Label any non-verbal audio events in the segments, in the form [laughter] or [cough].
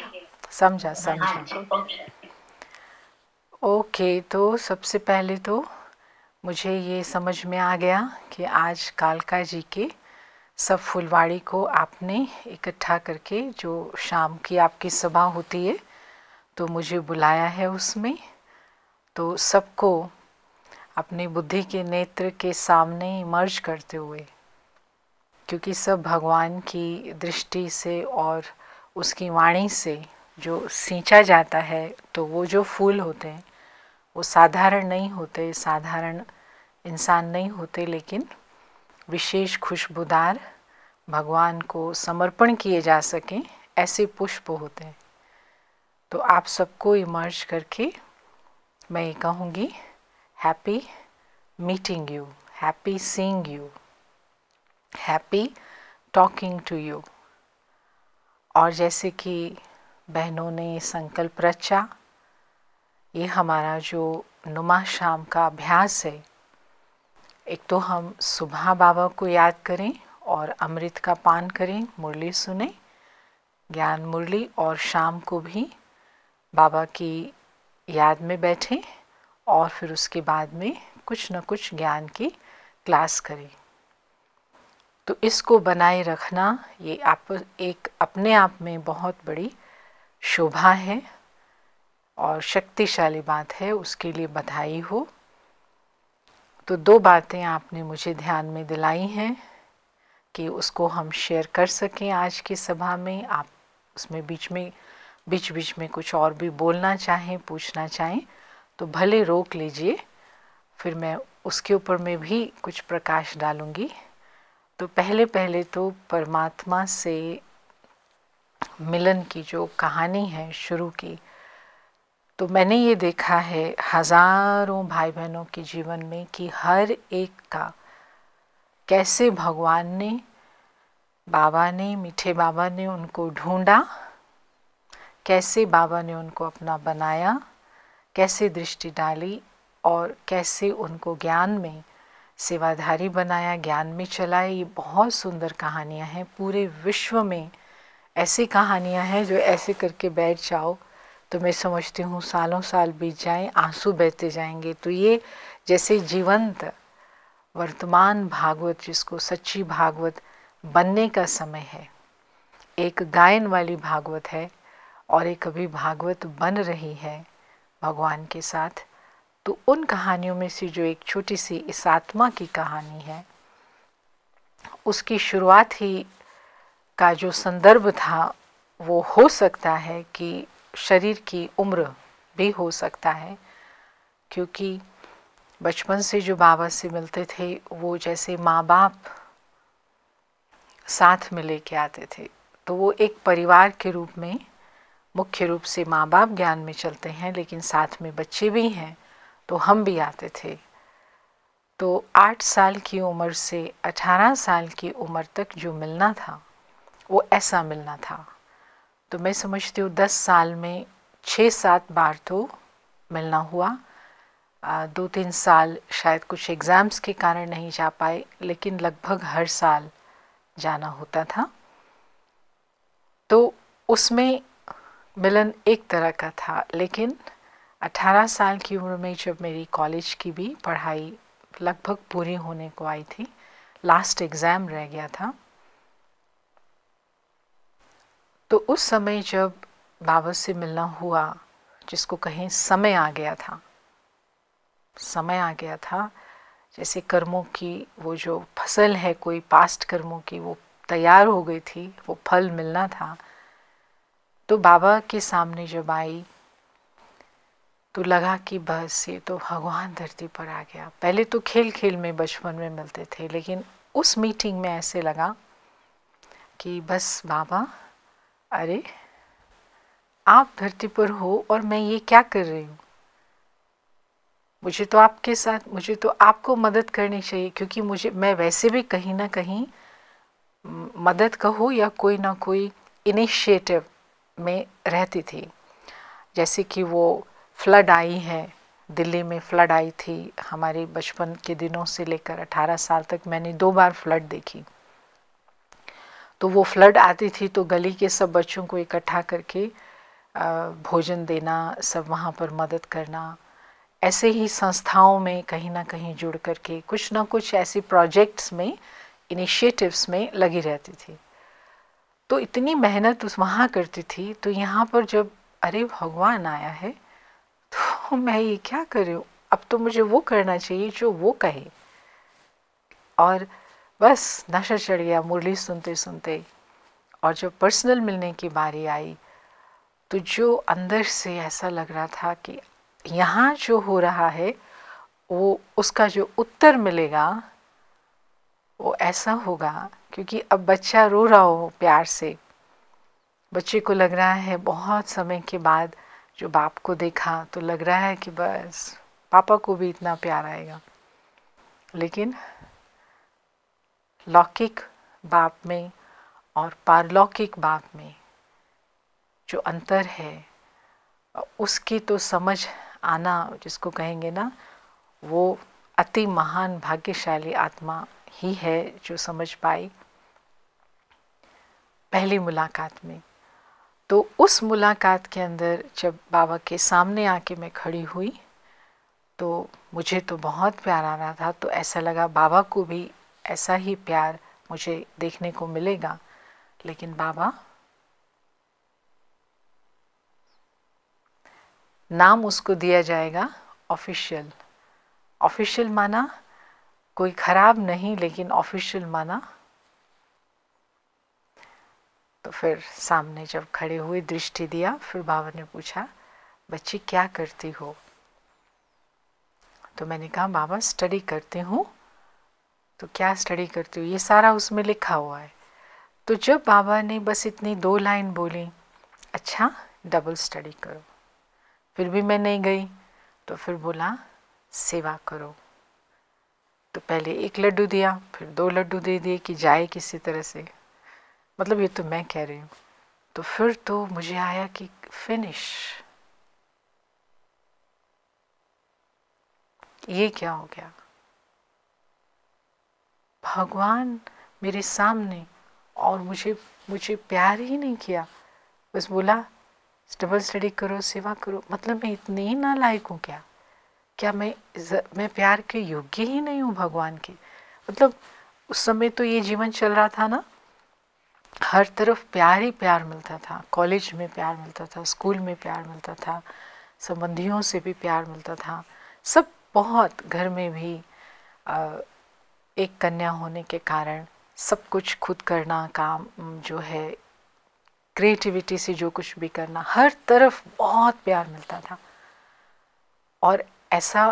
समझा हाँ, समझा हाँ, ओके तो सबसे पहले तो मुझे ये समझ में आ गया कि आज कालका जी के सब फुलवाड़ी को आपने इकट्ठा करके जो शाम की आपकी सभा होती है तो मुझे बुलाया है उसमें तो सबको अपनी बुद्धि के नेत्र के सामने इमर्ज करते हुए क्योंकि सब भगवान की दृष्टि से और उसकी वाणी से जो सींचा जाता है तो वो जो फूल होते हैं वो साधारण नहीं होते साधारण इंसान नहीं होते लेकिन विशेष खुशबूदार भगवान को समर्पण किए जा सकें ऐसे पुष्प होते हैं तो आप सबको इमर्ज करके मैं ये कहूँगी happy meeting you happy seeing you happy talking to you और जैसे कि बहनों ने संकल्प रचा ये हमारा जो नुमा शाम का अभ्यास है एक तो हम सुबह बाबा को याद करें और अमृत का पान करें मुरली सुने ज्ञान मुरली और शाम को भी बाबा की याद में बैठें और फिर उसके बाद में कुछ न कुछ ज्ञान की क्लास करें तो इसको बनाए रखना ये आप एक अपने आप में बहुत बड़ी शोभा है और शक्तिशाली बात है उसके लिए बधाई हो तो दो बातें आपने मुझे ध्यान में दिलाई हैं कि उसको हम शेयर कर सकें आज की सभा में आप उसमें बीच में बीच बीच में कुछ और भी बोलना चाहें पूछना चाहें तो भले रोक लीजिए फिर मैं उसके ऊपर में भी कुछ प्रकाश डालूँगी तो पहले पहले तो परमात्मा से मिलन की जो कहानी है शुरू की तो मैंने ये देखा है हज़ारों भाई बहनों के जीवन में कि हर एक का कैसे भगवान ने बाबा ने मीठे बाबा ने उनको ढूंढा कैसे बाबा ने उनको अपना बनाया कैसे दृष्टि डाली और कैसे उनको ज्ञान में सेवाधारी बनाया ज्ञान में चलाए ये बहुत सुंदर कहानियाँ हैं पूरे विश्व में ऐसी कहानियाँ हैं जो ऐसे करके बैठ जाओ तो मैं समझती हूँ सालों साल बीत जाएं आंसू बहते जाएंगे तो ये जैसे जीवंत वर्तमान भागवत जिसको सच्ची भागवत बनने का समय है एक गायन वाली भागवत है और एक अभी भागवत बन रही है भगवान के साथ तो उन कहानियों में से जो एक छोटी सी इस आत्मा की कहानी है उसकी शुरुआत ही का जो संदर्भ था वो हो सकता है कि शरीर की उम्र भी हो सकता है क्योंकि बचपन से जो बाबा से मिलते थे वो जैसे माँ बाप साथ में लेके आते थे तो वो एक परिवार के रूप में मुख्य रूप से माँ बाप ज्ञान में चलते हैं लेकिन साथ में बच्चे भी हैं तो हम भी आते थे तो आठ साल की उम्र से अठारह साल की उम्र तक जो मिलना था वो ऐसा मिलना था तो मैं समझती हूँ दस साल में छः सात बार तो मिलना हुआ आ, दो तीन साल शायद कुछ एग्ज़ाम्स के कारण नहीं जा पाए लेकिन लगभग हर साल जाना होता था तो उसमें मिलन एक तरह का था लेकिन अठारह साल की उम्र में जब मेरी कॉलेज की भी पढ़ाई लगभग पूरी होने को आई थी लास्ट एग्ज़ाम रह गया था तो उस समय जब बाबा से मिलना हुआ जिसको कहें समय आ गया था समय आ गया था जैसे कर्मों की वो जो फसल है कोई पास्ट कर्मों की वो तैयार हो गई थी वो फल मिलना था तो बाबा के सामने जब आई तो लगा कि बस ये तो भगवान धरती पर आ गया पहले तो खेल खेल में बचपन में मिलते थे लेकिन उस मीटिंग में ऐसे लगा कि बस बाबा अरे आप धरती पर हो और मैं ये क्या कर रही हूँ मुझे तो आपके साथ मुझे तो आपको मदद करनी चाहिए क्योंकि मुझे मैं वैसे भी कहीं ना कहीं मदद कहो या कोई ना कोई इनिशिएटिव में रहती थी जैसे कि वो फ्लड आई है दिल्ली में फ्लड आई थी हमारे बचपन के दिनों से लेकर 18 साल तक मैंने दो बार फ्लड देखी तो वो फ्लड आती थी तो गली के सब बच्चों को इकट्ठा करके भोजन देना सब वहाँ पर मदद करना ऐसे ही संस्थाओं में कहीं ना कहीं जुड़ करके कुछ ना कुछ ऐसे प्रोजेक्ट्स में इनिशिएटिव्स में लगी रहती थी तो इतनी मेहनत उस वहाँ करती थी तो यहाँ पर जब अरे भगवान आया है हूँ मैं ये क्या कर रही हूँ अब तो मुझे वो करना चाहिए जो वो कहे और बस नशा चढ़ गया मुरली सुनते सुनते और जब पर्सनल मिलने की बारी आई तो जो अंदर से ऐसा लग रहा था कि यहाँ जो हो रहा है वो उसका जो उत्तर मिलेगा वो ऐसा होगा क्योंकि अब बच्चा रो रहा हो प्यार से बच्चे को लग रहा है बहुत समय के बाद जो बाप को देखा तो लग रहा है कि बस पापा को भी इतना प्यार आएगा लेकिन लौकिक बाप में और पारलौकिक बाप में जो अंतर है उसकी तो समझ आना जिसको कहेंगे ना वो अति महान भाग्यशाली आत्मा ही है जो समझ पाई पहली मुलाकात में तो उस मुलाकात के अंदर जब बाबा के सामने आके मैं खड़ी हुई तो मुझे तो बहुत प्यार आ रहा था तो ऐसा लगा बाबा को भी ऐसा ही प्यार मुझे देखने को मिलेगा लेकिन बाबा नाम उसको दिया जाएगा ऑफिशियल ऑफिशियल माना कोई ख़राब नहीं लेकिन ऑफिशियल माना तो फिर सामने जब खड़े हुए दृष्टि दिया फिर बाबा ने पूछा बच्ची क्या करती हो तो मैंने कहा बाबा स्टडी करती हूँ तो क्या स्टडी करती हूँ ये सारा उसमें लिखा हुआ है तो जब बाबा ने बस इतनी दो लाइन बोली अच्छा डबल स्टडी करो फिर भी मैं नहीं गई तो फिर बोला सेवा करो तो पहले एक लड्डू दिया फिर दो लड्डू दे दिए कि जाए किसी तरह से मतलब ये तो मैं कह रही हूँ तो फिर तो मुझे आया कि फिनिश ये क्या हो गया भगवान मेरे सामने और मुझे मुझे प्यार ही नहीं किया बस बोला डबल स्टडी करो सेवा करो मतलब मैं इतनी ही ना लायक हूँ क्या क्या मैं मैं प्यार के योग्य ही नहीं हूँ भगवान के मतलब उस समय तो ये जीवन चल रहा था ना हर तरफ प्यार ही प्यार मिलता था कॉलेज में प्यार मिलता था स्कूल में प्यार मिलता था संबंधियों से भी प्यार मिलता था सब बहुत घर में भी एक कन्या होने के कारण सब कुछ खुद करना काम जो है क्रिएटिविटी से जो कुछ भी करना हर तरफ बहुत प्यार मिलता था और ऐसा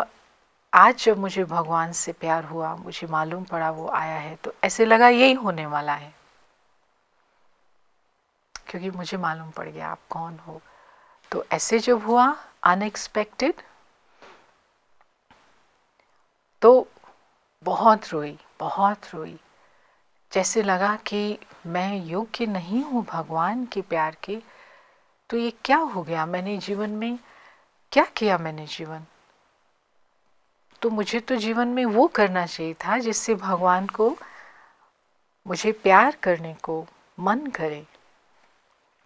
आज जब मुझे भगवान से प्यार हुआ मुझे मालूम पड़ा वो आया है तो ऐसे लगा यही होने वाला है क्योंकि मुझे मालूम पड़ गया आप कौन हो तो ऐसे जब हुआ अनएक्सपेक्टेड तो बहुत रोई बहुत रोई जैसे लगा कि मैं योग्य नहीं हूँ भगवान के प्यार के तो ये क्या हो गया मैंने जीवन में क्या किया मैंने जीवन तो मुझे तो जीवन में वो करना चाहिए था जिससे भगवान को मुझे प्यार करने को मन करे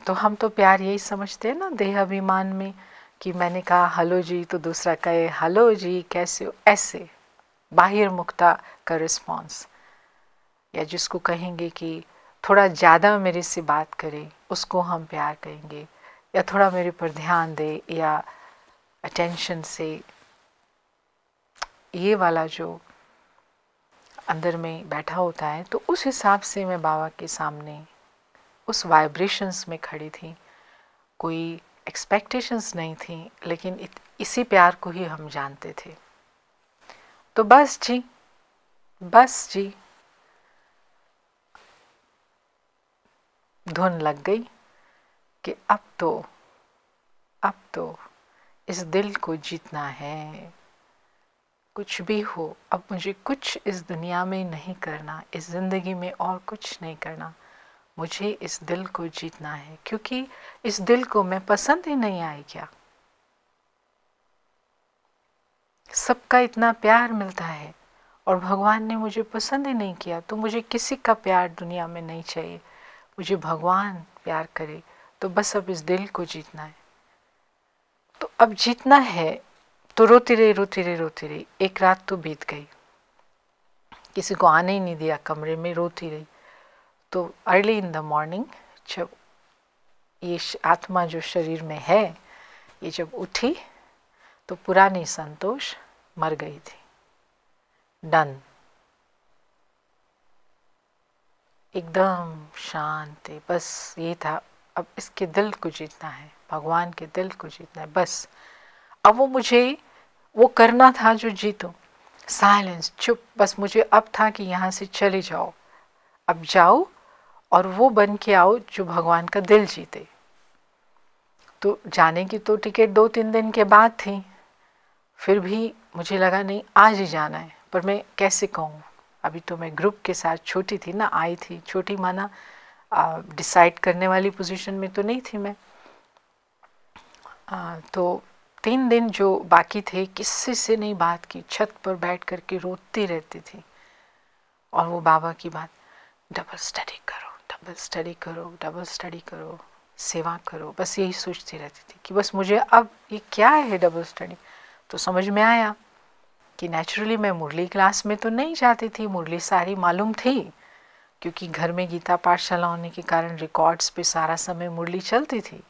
तो हम तो प्यार यही समझते हैं ना देह अभिमान में कि मैंने कहा हलो जी तो दूसरा कहे हलो जी कैसे हो ऐसे बाहिर मुक्ता का रिस्पॉन्स या जिसको कहेंगे कि थोड़ा ज़्यादा मेरे से बात करे उसको हम प्यार कहेंगे या थोड़ा मेरे पर ध्यान दे या अटेंशन से ये वाला जो अंदर में बैठा होता है तो उस हिसाब से मैं बाबा के सामने उस वाइब्रेशंस में खड़ी थी कोई एक्सपेक्टेशंस नहीं थी लेकिन इसी प्यार को ही हम जानते थे तो बस जी बस जी धुन लग गई कि अब तो अब तो इस दिल को जीतना है कुछ भी हो अब मुझे कुछ इस दुनिया में नहीं करना इस ज़िंदगी में और कुछ नहीं करना मुझे इस दिल को जीतना है क्योंकि इस दिल को मैं पसंद ही नहीं आई क्या सबका इतना प्यार मिलता है और भगवान ने मुझे पसंद ही नहीं किया तो मुझे किसी का प्यार दुनिया में नहीं चाहिए मुझे भगवान प्यार करे तो बस अब इस दिल को जीतना है तो अब जीतना है तो रोती रही रोती रही रोती रही एक रात तो बीत गई किसी को आने ही नहीं दिया कमरे में रोती रही तो अर्ली इन द मॉर्निंग जब ये आत्मा जो शरीर में है ये जब उठी तो पुरानी संतोष मर गई थी डन एकदम शांति बस ये था अब इसके दिल को जीतना है भगवान के दिल को जीतना है बस अब वो मुझे वो करना था जो जीतो साइलेंस चुप बस मुझे अब था कि यहाँ से चले जाओ अब जाओ और वो बन के आओ जो भगवान का दिल जीते तो जाने की तो टिकट दो तीन दिन के बाद थी फिर भी मुझे लगा नहीं आज ही जाना है पर मैं कैसे कहूँ अभी तो मैं ग्रुप के साथ छोटी थी ना आई थी छोटी माना डिसाइड करने वाली पोजीशन में तो नहीं थी मैं आ, तो तीन दिन जो बाकी थे किसी से नहीं बात की छत पर बैठ करके रोती रहती थी और वो बाबा की बात डबल स्टडी करो डबल स्टडी करो डबल स्टडी करो सेवा करो बस यही सोचती रहती थी कि बस मुझे अब ये क्या है डबल स्टडी तो समझ में आया कि नेचुरली मैं मुरली क्लास में तो नहीं जाती थी मुरली सारी मालूम थी क्योंकि घर में गीता पाठशाला होने के कारण रिकॉर्ड्स पे सारा समय मुरली चलती थी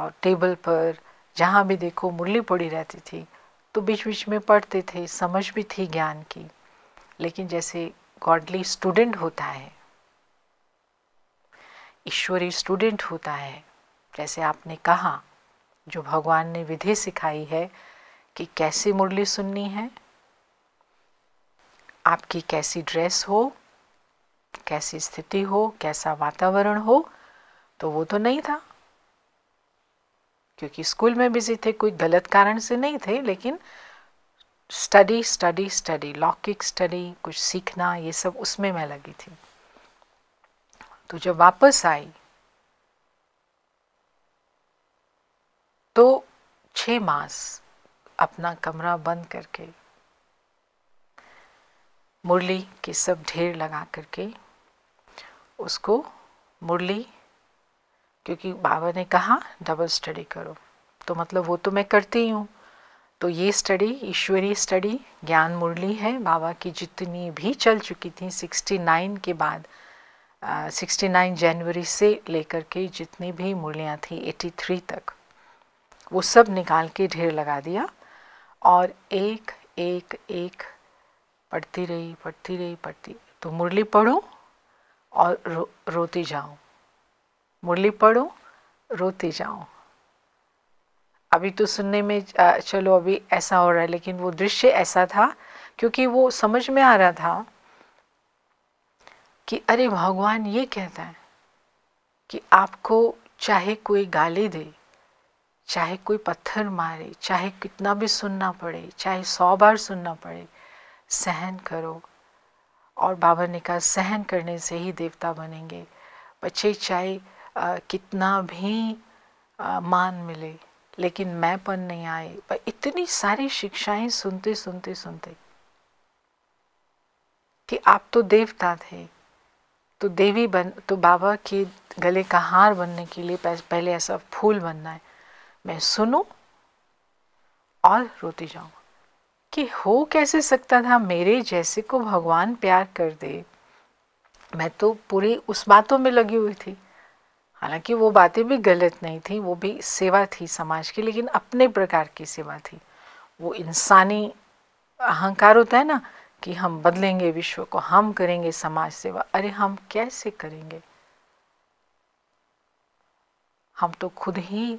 और टेबल पर जहाँ भी देखो मुरली पड़ी रहती थी तो बीच बीच में पढ़ते थे समझ भी थी ज्ञान की लेकिन जैसे गॉडली स्टूडेंट होता है ईश्वरी स्टूडेंट होता है जैसे आपने कहा जो भगवान ने विधि सिखाई है कि कैसी मुरली सुननी है आपकी कैसी ड्रेस हो कैसी स्थिति हो कैसा वातावरण हो तो वो तो नहीं था क्योंकि स्कूल में बिजी थे कोई गलत कारण से नहीं थे लेकिन स्टडी स्टडी स्टडी लौकिक स्टडी कुछ सीखना ये सब उसमें मैं लगी थी तो जब वापस आई तो छ मास अपना कमरा बंद करके मुरली के सब ढेर लगा करके उसको मुरली क्योंकि बाबा ने कहा डबल स्टडी करो तो मतलब वो तो मैं करती हूँ तो ये स्टडी ईश्वरीय स्टडी ज्ञान मुरली है बाबा की जितनी भी चल चुकी थी 69 के बाद 69 जनवरी से लेकर के जितनी भी मूल्यां थी 83 तक वो सब निकाल के ढेर लगा दिया और एक एक एक पढ़ती रही पढ़ती रही पढ़ती तो मुरली पढ़ो और रो, रोती जाओ मुरली पढ़ो रोती जाओ अभी तो सुनने में चलो अभी ऐसा हो रहा है लेकिन वो दृश्य ऐसा था क्योंकि वो समझ में आ रहा था कि अरे भगवान ये कहता है कि आपको चाहे कोई गाली दे चाहे कोई पत्थर मारे चाहे कितना भी सुनना पड़े चाहे सौ बार सुनना पड़े सहन करो और बाबा ने कहा सहन करने से ही देवता बनेंगे बच्चे चाहे आ, कितना भी आ, मान मिले लेकिन मैंपन नहीं आए पर इतनी सारी शिक्षाएं सुनते सुनते सुनते कि आप तो देवता थे तो देवी बन तो बाबा के गले का हार बनने के लिए पहले ऐसा फूल बनना है मैं सुनूं और रोती जाऊं कि हो कैसे सकता था मेरे जैसे को भगवान प्यार कर दे मैं तो पूरी उस बातों में लगी हुई थी हालांकि वो बातें भी गलत नहीं थी वो भी सेवा थी समाज की लेकिन अपने प्रकार की सेवा थी वो इंसानी अहंकार होता है ना कि हम बदलेंगे विश्व को हम करेंगे समाज सेवा अरे हम कैसे करेंगे हम तो खुद ही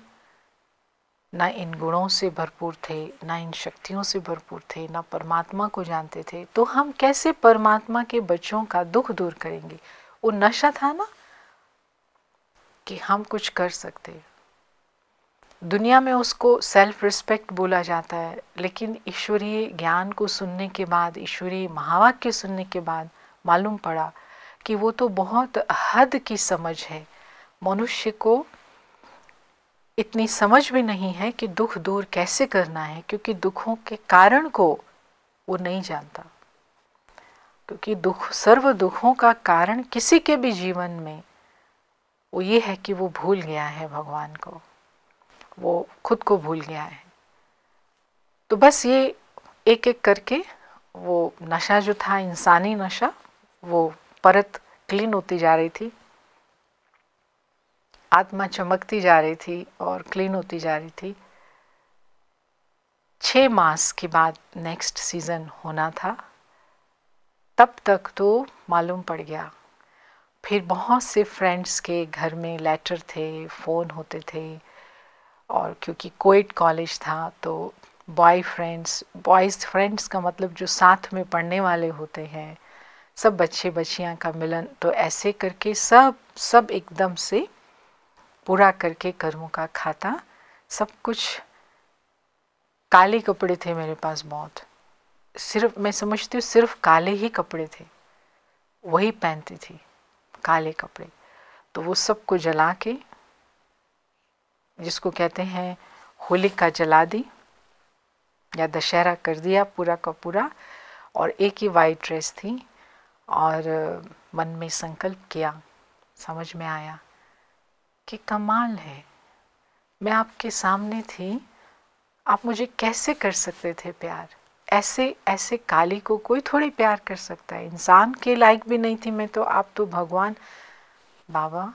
ना इन गुणों से भरपूर थे ना इन शक्तियों से भरपूर थे ना परमात्मा को जानते थे तो हम कैसे परमात्मा के बच्चों का दुख दूर करेंगे वो नशा था ना कि हम कुछ कर सकते दुनिया में उसको सेल्फ रिस्पेक्ट बोला जाता है लेकिन ईश्वरीय ज्ञान को सुनने के बाद ईश्वरीय महावाक्य सुनने के बाद मालूम पड़ा कि वो तो बहुत हद की समझ है मनुष्य को इतनी समझ भी नहीं है कि दुख दूर कैसे करना है क्योंकि दुखों के कारण को वो नहीं जानता क्योंकि दुख सर्व दुखों का कारण किसी के भी जीवन में वो ये है कि वो भूल गया है भगवान को वो खुद को भूल गया है तो बस ये एक एक करके वो नशा जो था इंसानी नशा वो परत क्लीन होती जा रही थी आत्मा चमकती जा रही थी और क्लीन होती जा रही थी छः मास के बाद नेक्स्ट सीज़न होना था तब तक तो मालूम पड़ गया फिर बहुत से फ्रेंड्स के घर में लेटर थे फ़ोन होते थे और क्योंकि कोएड कॉलेज था तो बॉय फ्रेंड्स बॉयज़ फ्रेंड्स का मतलब जो साथ में पढ़ने वाले होते हैं सब बच्चे बच्चियाँ का मिलन तो ऐसे करके सब सब एकदम से पूरा करके कर्मों का खाता सब कुछ काले कपड़े थे मेरे पास बहुत सिर्फ मैं समझती हूँ सिर्फ काले ही कपड़े थे वही पहनती थी काले कपड़े तो वो सबको जला के जिसको कहते हैं होलिका जला दी या दशहरा कर दिया पूरा का पूरा और एक ही वाइट ड्रेस थी और मन में संकल्प किया समझ में आया कि कमाल है मैं आपके सामने थी आप मुझे कैसे कर सकते थे प्यार ऐसे ऐसे काली को कोई थोड़ी प्यार कर सकता है इंसान के लायक भी नहीं थी मैं तो आप तो भगवान बाबा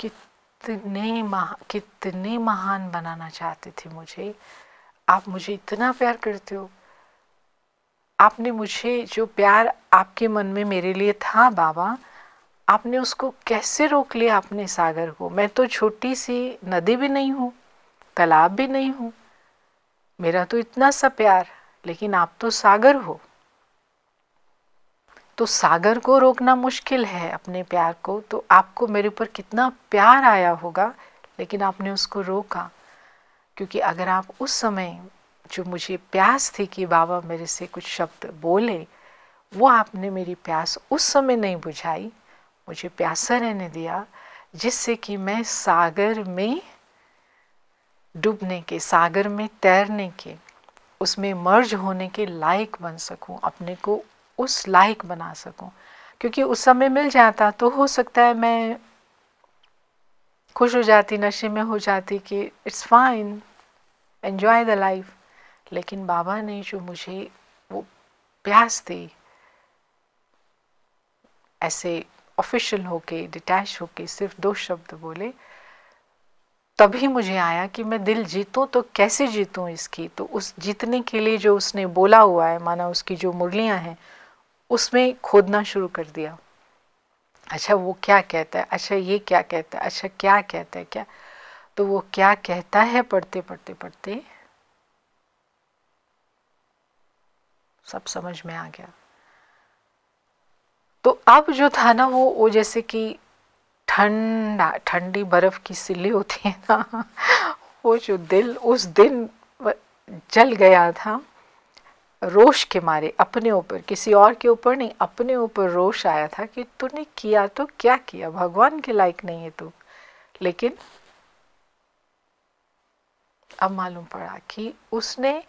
कितने महा कितने महान बनाना चाहते थे मुझे आप मुझे इतना प्यार करते हो आपने मुझे जो प्यार आपके मन में मेरे लिए था बाबा आपने उसको कैसे रोक लिया आपने सागर को मैं तो छोटी सी नदी भी नहीं हूँ तालाब भी नहीं हूँ मेरा तो इतना सा प्यार लेकिन आप तो सागर हो तो सागर को रोकना मुश्किल है अपने प्यार को तो आपको मेरे ऊपर कितना प्यार आया होगा लेकिन आपने उसको रोका क्योंकि अगर आप उस समय जो मुझे प्यास थी कि बाबा मेरे से कुछ शब्द बोले वो आपने मेरी प्यास उस समय नहीं बुझाई मुझे प्यासा रहने दिया जिससे कि मैं सागर में डूबने के सागर में तैरने के उसमें मर्ज होने के लायक बन सकूं अपने को उस लायक बना सकूं क्योंकि उस समय मिल जाता तो हो सकता है मैं खुश हो जाती नशे में हो जाती कि it's fine enjoy the life लेकिन बाबा ने जो मुझे वो प्यास दी ऐसे ऑफिशियल होके डिटैच होके सिर्फ दो शब्द बोले तभी मुझे आया कि मैं दिल जीतूं तो कैसे जीतूं इसकी तो उस जीतने के लिए जो उसने बोला हुआ है माना उसकी जो मुरलियां हैं उसमें खोदना शुरू कर दिया अच्छा वो क्या कहता है अच्छा ये क्या कहता है अच्छा क्या कहता है क्या तो वो क्या कहता है पढ़ते पढ़ते पढ़ते सब समझ में आ गया तो अब जो था ना वो वो जैसे कि ठंडा ठंडी बर्फ़ की सिल्ली होती है ना [laughs] वो जो दिल उस दिन जल गया था रोष के मारे अपने ऊपर किसी और के ऊपर नहीं अपने ऊपर रोष आया था कि तूने किया तो क्या किया भगवान के लायक नहीं है तू लेकिन अब मालूम पड़ा कि उसने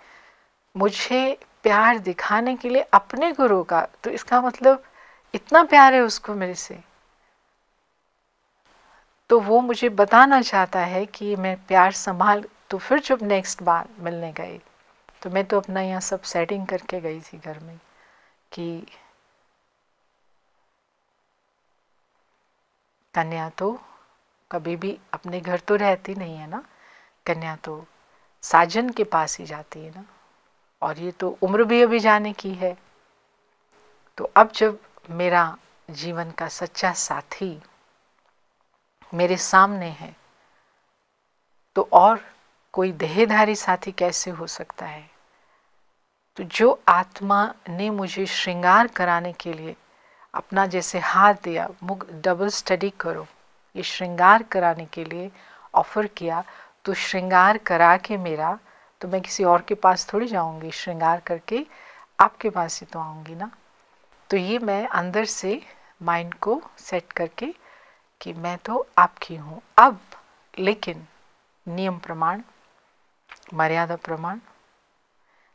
मुझे प्यार दिखाने के लिए अपने गुरु का तो इसका मतलब इतना प्यार है उसको मेरे से तो वो मुझे बताना चाहता है कि मैं प्यार संभाल तो फिर जब नेक्स्ट बार मिलने गई तो मैं तो अपना यहाँ सब सेटिंग करके गई थी घर में कि कन्या तो कभी भी अपने घर तो रहती नहीं है ना कन्या तो साजन के पास ही जाती है ना और ये तो उम्र भी अभी जाने की है तो अब जब मेरा जीवन का सच्चा साथी मेरे सामने है तो और कोई देहधारी साथी कैसे हो सकता है तो जो आत्मा ने मुझे श्रृंगार कराने के लिए अपना जैसे हाथ दिया मुख डबल स्टडी करो ये श्रृंगार कराने के लिए ऑफ़र किया तो श्रृंगार करा के मेरा तो मैं किसी और के पास थोड़ी जाऊंगी श्रृंगार करके आपके पास ही तो आऊँगी ना तो ये मैं अंदर से माइंड को सेट करके कि मैं तो आपकी हूँ अब लेकिन नियम प्रमाण मर्यादा प्रमाण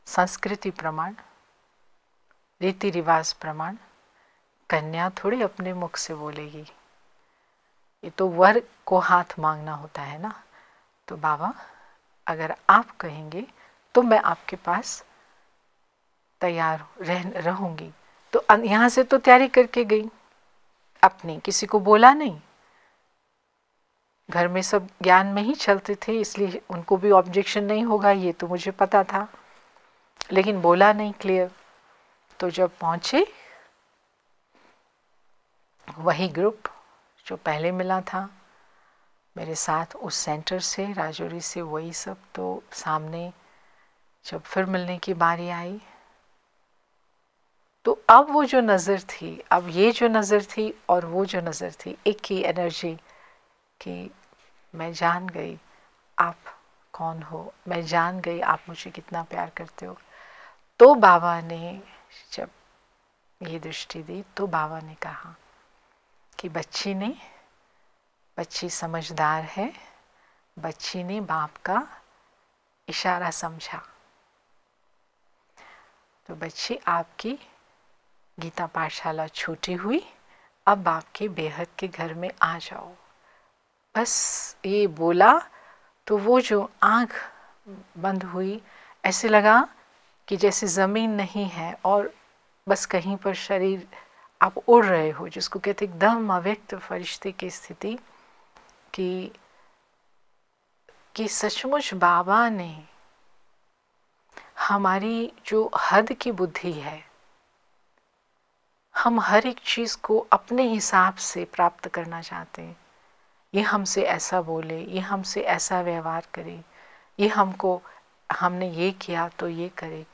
संस्कृति प्रमाण रीति रिवाज प्रमाण कन्या थोड़ी अपने मुख से बोलेगी ये तो वर को हाथ मांगना होता है ना तो बाबा अगर आप कहेंगे तो मैं आपके पास तैयार रह रहूँगी तो यहाँ से तो तैयारी करके गई अपने किसी को बोला नहीं घर में सब ज्ञान में ही चलते थे इसलिए उनको भी ऑब्जेक्शन नहीं होगा ये तो मुझे पता था लेकिन बोला नहीं क्लियर तो जब पहुंचे वही ग्रुप जो पहले मिला था मेरे साथ उस सेंटर से राजौरी से वही सब तो सामने जब फिर मिलने की बारी आई तो अब वो जो नज़र थी अब ये जो नज़र थी और वो जो नज़र थी एक ही एनर्जी कि मैं जान गई आप कौन हो मैं जान गई आप मुझे कितना प्यार करते हो तो बाबा ने जब ये दृष्टि दी तो बाबा ने कहा कि बच्ची ने बच्ची समझदार है बच्ची ने बाप का इशारा समझा तो बच्ची आपकी गीता पाठशाला छूटी हुई अब बाप के बेहद के घर में आ जाओ बस ये बोला तो वो जो आँख बंद हुई ऐसे लगा कि जैसे ज़मीन नहीं है और बस कहीं पर शरीर आप उड़ रहे हो जिसको कहते एकदम अव्यक्त फरिश्ते की स्थिति कि कि सचमुच बाबा ने हमारी जो हद की बुद्धि है हम हर एक चीज़ को अपने हिसाब से प्राप्त करना चाहते हैं ये हमसे ऐसा बोले ये हमसे ऐसा व्यवहार करे ये हमको हमने ये किया तो ये करे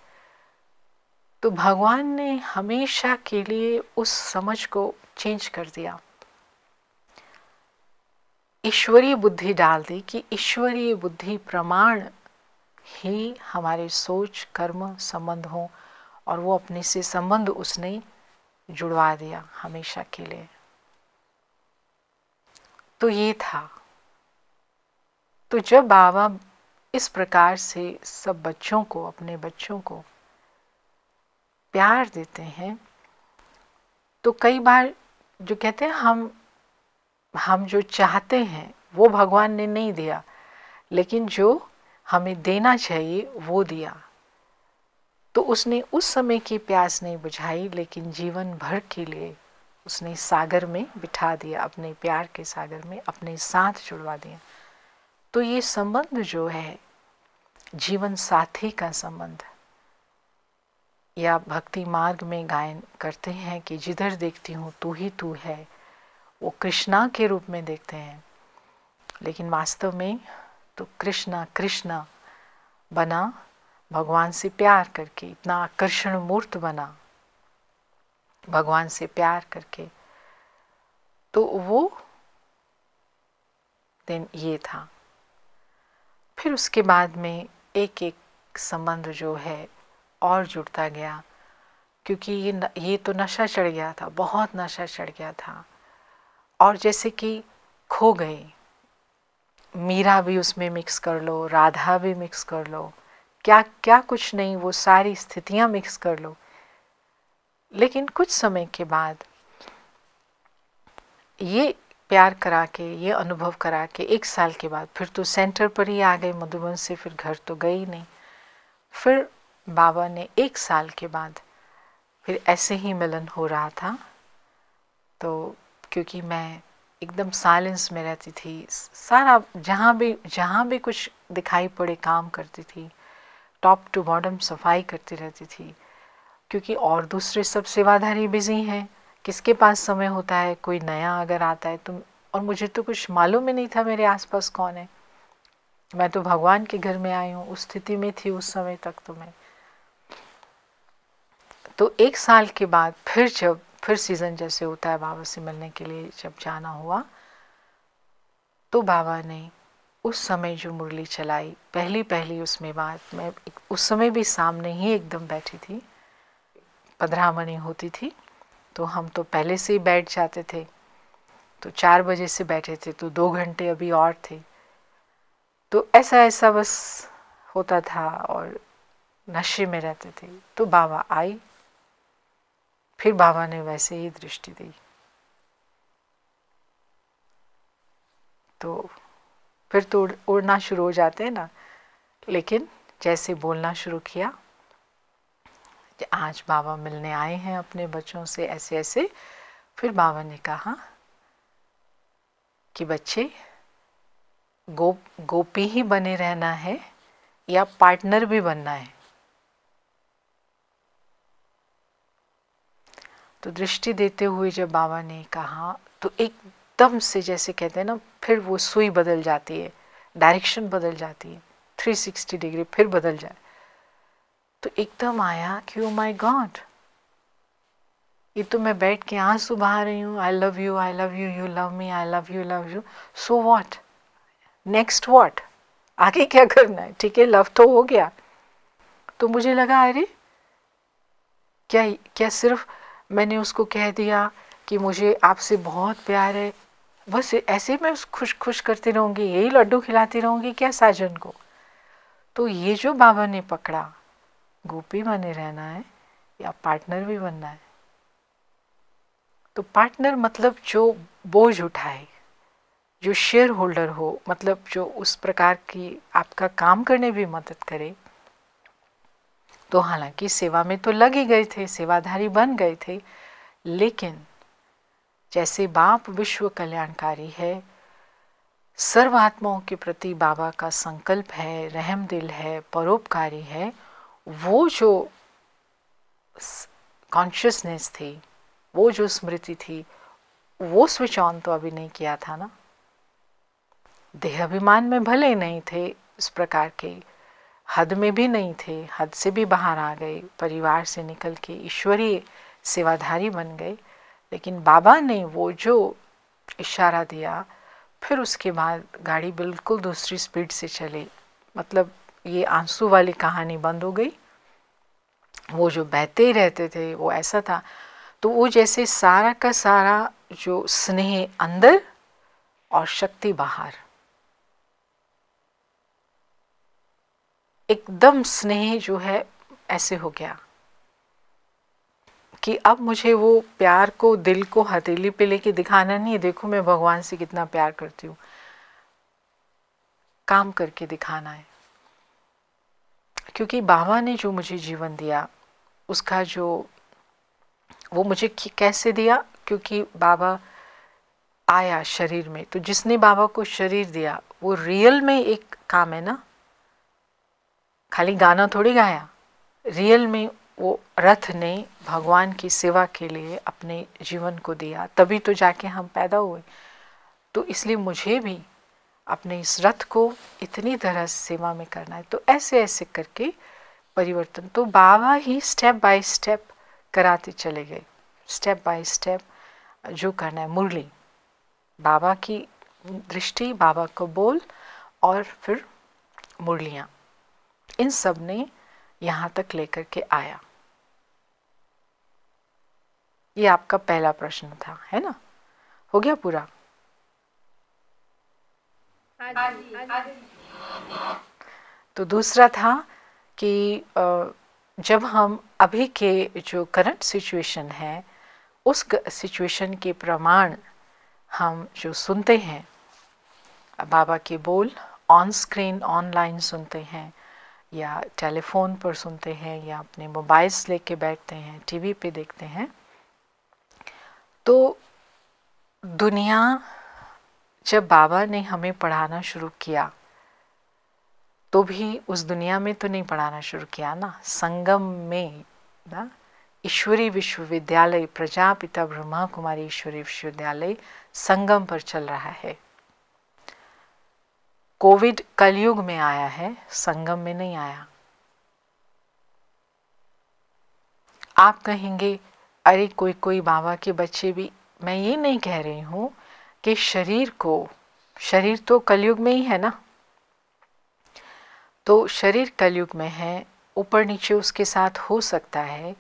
तो भगवान ने हमेशा के लिए उस समझ को चेंज कर दिया ईश्वरीय बुद्धि डाल दी कि ईश्वरीय बुद्धि प्रमाण ही हमारे सोच कर्म संबंध हों और वो अपने से संबंध उसने जुड़वा दिया हमेशा के लिए तो ये था तो जब बाबा इस प्रकार से सब बच्चों को अपने बच्चों को प्यार देते हैं तो कई बार जो कहते हैं हम हम जो चाहते हैं वो भगवान ने नहीं दिया लेकिन जो हमें देना चाहिए वो दिया तो उसने उस समय की प्यास नहीं बुझाई लेकिन जीवन भर के लिए उसने सागर में बिठा दिया अपने प्यार के सागर में अपने साथ जुड़वा दिया तो ये संबंध जो है जीवन साथी का संबंध या भक्ति मार्ग में गायन करते हैं कि जिधर देखती हूँ तू ही तू है वो कृष्णा के रूप में देखते हैं लेकिन वास्तव में तो कृष्णा कृष्णा बना भगवान से प्यार करके इतना आकर्षण मूर्त बना भगवान से प्यार करके तो वो दिन ये था फिर उसके बाद में एक एक संबंध जो है और जुड़ता गया क्योंकि ये न, ये तो नशा चढ़ गया था बहुत नशा चढ़ गया था और जैसे कि खो गए मीरा भी उसमें मिक्स कर लो राधा भी मिक्स कर लो क्या क्या कुछ नहीं वो सारी स्थितियाँ मिक्स कर लो लेकिन कुछ समय के बाद ये प्यार करा के ये अनुभव करा के एक साल के बाद फिर तो सेंटर पर ही आ गए मधुबन से फिर घर तो गई नहीं फिर बाबा ने एक साल के बाद फिर ऐसे ही मिलन हो रहा था तो क्योंकि मैं एकदम साइलेंस में रहती थी सारा जहाँ भी जहाँ भी कुछ दिखाई पड़े काम करती थी टॉप टू बॉटम सफाई करती रहती थी क्योंकि और दूसरे सब सेवाधारी बिजी हैं किसके पास समय होता है कोई नया अगर आता है तो और मुझे तो कुछ मालूम ही नहीं था मेरे आसपास कौन है मैं तो भगवान के घर में आई हूँ उस स्थिति में थी उस समय तक तो मैं तो एक साल के बाद फिर जब फिर सीज़न जैसे होता है बाबा से मिलने के लिए जब जाना हुआ तो बाबा ने उस समय जो मुरली चलाई पहली पहली उसमें बात मैं उस समय भी सामने ही एकदम बैठी थी पधरामणी होती थी तो हम तो पहले से ही बैठ जाते थे तो चार बजे से बैठे थे तो दो घंटे अभी और थे तो ऐसा ऐसा बस होता था और नशे में रहते थे तो बाबा आई फिर बाबा ने वैसे ही दृष्टि दी तो फिर तो उड़ना शुरू हो जाते हैं ना लेकिन जैसे बोलना शुरू किया कि आज बाबा मिलने आए हैं अपने बच्चों से ऐसे ऐसे फिर बाबा ने कहा कि बच्चे गो गोपी ही बने रहना है या पार्टनर भी बनना है तो दृष्टि देते हुए जब बाबा ने कहा तो एकदम से जैसे कहते हैं ना फिर वो सुई बदल जाती है डायरेक्शन बदल जाती है 360 डिग्री फिर बदल जाए तो एकदम आया कि ओ माई गॉड ये तो मैं बैठ के आंसू बहा रही हूँ I love you I love you you love me I love you love you so what next what आगे क्या करना है ठीक है लव तो हो गया तो मुझे लगा अरे क्या क्या सिर्फ मैंने उसको कह दिया कि मुझे आपसे बहुत प्यार है बस ऐसे मैं खुश खुश करती रहूँगी यही लड्डू खिलाती रहूँगी क्या साजन को तो ये जो बाबा ने पकड़ा गोपी बने रहना है या पार्टनर भी बनना है तो पार्टनर मतलब जो बोझ उठाए जो शेयर होल्डर हो मतलब जो उस प्रकार की आपका काम करने भी मदद करे तो हालांकि सेवा में तो लग ही गए थे सेवाधारी बन गए थे लेकिन जैसे बाप विश्व कल्याणकारी है सर्व आत्माओं के प्रति बाबा का संकल्प है रहम दिल है परोपकारी है वो जो कॉन्शियसनेस थी वो जो स्मृति थी वो स्विच ऑन तो अभी नहीं किया था ना देहाभिमान में भले नहीं थे इस प्रकार के हद में भी नहीं थे हद से भी बाहर आ गए परिवार से निकल के ईश्वरीय सेवाधारी बन गए लेकिन बाबा ने वो जो इशारा दिया फिर उसके बाद गाड़ी बिल्कुल दूसरी स्पीड से चली मतलब ये आंसू वाली कहानी बंद हो गई वो जो बहते ही रहते थे वो ऐसा था तो वो जैसे सारा का सारा जो स्नेह अंदर और शक्ति बाहर एकदम स्नेह जो है ऐसे हो गया कि अब मुझे वो प्यार को दिल को हथेली पे लेके दिखाना नहीं है देखो मैं भगवान से कितना प्यार करती हूँ काम करके दिखाना है क्योंकि बाबा ने जो मुझे जीवन दिया उसका जो वो मुझे कैसे दिया क्योंकि बाबा आया शरीर में तो जिसने बाबा को शरीर दिया वो रियल में एक काम है ना खाली गाना थोड़ी गाया रियल में वो रथ ने भगवान की सेवा के लिए अपने जीवन को दिया तभी तो जाके हम पैदा हुए तो इसलिए मुझे भी अपने इस रथ को इतनी तरह से सेवा में करना है तो ऐसे ऐसे करके परिवर्तन तो बाबा ही स्टेप बाय स्टेप कराते चले गए स्टेप बाय स्टेप जो करना है मुरली बाबा की दृष्टि बाबा को बोल और फिर मुरलियाँ इन सब ने यहाँ तक लेकर के आया ये आपका पहला प्रश्न था है ना हो गया पूरा तो दूसरा था कि जब हम अभी के जो करंट सिचुएशन है उस सिचुएशन के प्रमाण हम जो सुनते हैं बाबा के बोल ऑन स्क्रीन ऑनलाइन सुनते हैं या टेलीफोन पर सुनते हैं या अपने मोबाइल्स लेके बैठते हैं टीवी पे देखते हैं तो दुनिया जब बाबा ने हमें पढ़ाना शुरू किया तो भी उस दुनिया में तो नहीं पढ़ाना शुरू किया ना संगम में ना ईश्वरी विश्वविद्यालय प्रजापिता ब्रह्मा कुमारी ईश्वरी विश्वविद्यालय संगम पर चल रहा है कोविड कलयुग में आया है संगम में नहीं आया आप कहेंगे अरे कोई कोई बाबा के बच्चे भी मैं ये नहीं कह रही हूँ आपके शरीर को शरीर तो कलयुग में ही है ना तो शरीर कलयुग में है ऊपर नीचे उसके साथ हो सकता है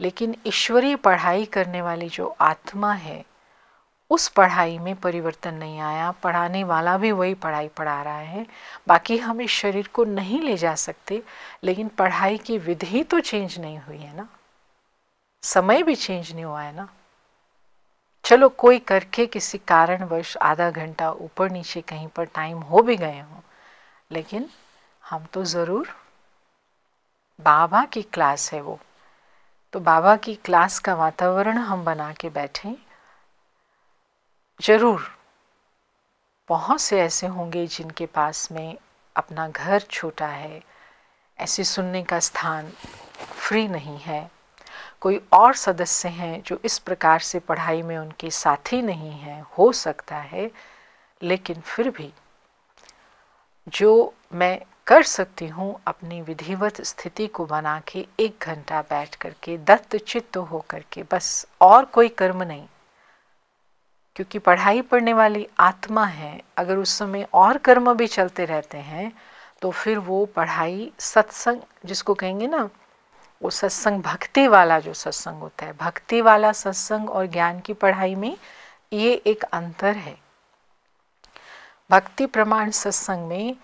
लेकिन ईश्वरीय पढ़ाई करने वाली जो आत्मा है उस पढ़ाई में परिवर्तन नहीं आया पढ़ाने वाला भी वही पढ़ाई पढ़ा रहा है बाकी हम इस शरीर को नहीं ले जा सकते लेकिन पढ़ाई की विधि तो चेंज नहीं हुई है ना समय भी चेंज नहीं हुआ है ना चलो कोई करके किसी कारणवश आधा घंटा ऊपर नीचे कहीं पर टाइम हो भी गए हों लेकिन हम तो ज़रूर बाबा की क्लास है वो तो बाबा की क्लास का वातावरण हम बना के बैठे ज़रूर बहुत से ऐसे होंगे जिनके पास में अपना घर छोटा है ऐसे सुनने का स्थान फ्री नहीं है कोई और सदस्य हैं जो इस प्रकार से पढ़ाई में उनके साथी नहीं हैं हो सकता है लेकिन फिर भी जो मैं कर सकती हूँ अपनी विधिवत स्थिति को बना के एक घंटा बैठ करके दत्त चित्त हो के बस और कोई कर्म नहीं क्योंकि पढ़ाई पढ़ने वाली आत्मा है अगर उस समय और कर्म भी चलते रहते हैं तो फिर वो पढ़ाई सत्संग जिसको कहेंगे ना वो सत्संग भक्ति वाला जो सत्संग होता है भक्ति वाला सत्संग और ज्ञान की पढ़ाई में ये एक अंतर है भक्ति प्रमाण सत्संग में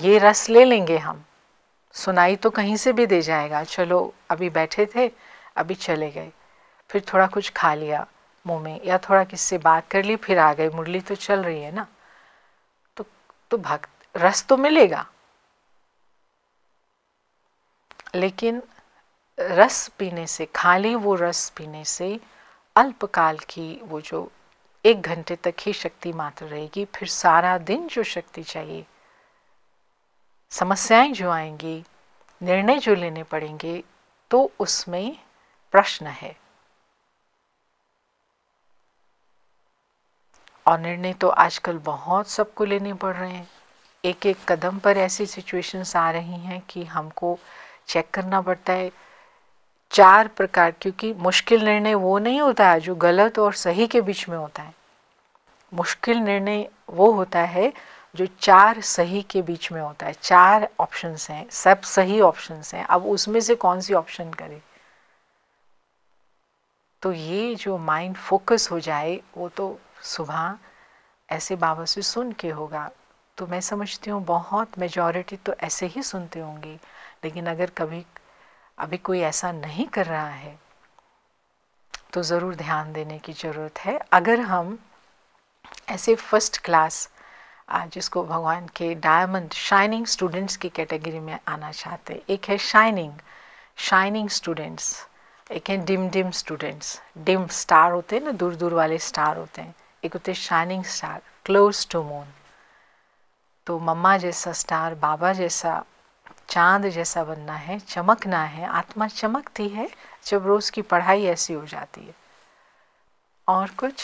ये रस ले लेंगे हम सुनाई तो कहीं से भी दे जाएगा चलो अभी बैठे थे अभी चले गए फिर थोड़ा कुछ खा लिया मुँह में या थोड़ा किससे बात कर ली फिर आ गए मुरली तो चल रही है ना तो तो भक्त रस तो मिलेगा लेकिन रस पीने से खाली वो रस पीने से अल्पकाल की वो जो एक घंटे तक ही शक्ति मात्र रहेगी फिर सारा दिन जो शक्ति चाहिए समस्याएं जो आएंगी निर्णय जो लेने पड़ेंगे तो उसमें प्रश्न है और निर्णय तो आजकल बहुत सबको लेने पड़ रहे हैं एक एक कदम पर ऐसी सिचुएशंस आ रही हैं कि हमको चेक करना पड़ता है चार प्रकार क्योंकि मुश्किल निर्णय वो नहीं होता है जो गलत और सही के बीच में होता है मुश्किल निर्णय वो होता है जो चार सही के बीच में होता है चार ऑप्शंस हैं सब सही ऑप्शंस हैं अब उसमें से कौन सी ऑप्शन करें तो ये जो माइंड फोकस हो जाए वो तो सुबह ऐसे बाबा से सुन के होगा तो मैं समझती हूँ बहुत मेजॉरिटी तो ऐसे ही सुनते होंगे लेकिन अगर कभी अभी कोई ऐसा नहीं कर रहा है तो ज़रूर ध्यान देने की ज़रूरत है अगर हम ऐसे फर्स्ट क्लास जिसको भगवान के डायमंड शाइनिंग स्टूडेंट्स की कैटेगरी में आना चाहते हैं एक है शाइनिंग शाइनिंग स्टूडेंट्स एक है dim dim students dim star होते हैं ना दूर दूर वाले स्टार होते हैं एक होते हैं shining star close to moon तो मम्मा जैसा स्टार बाबा जैसा चांद जैसा बनना है चमकना है आत्मा चमकती है जब रोज़ की पढ़ाई ऐसी हो जाती है और कुछ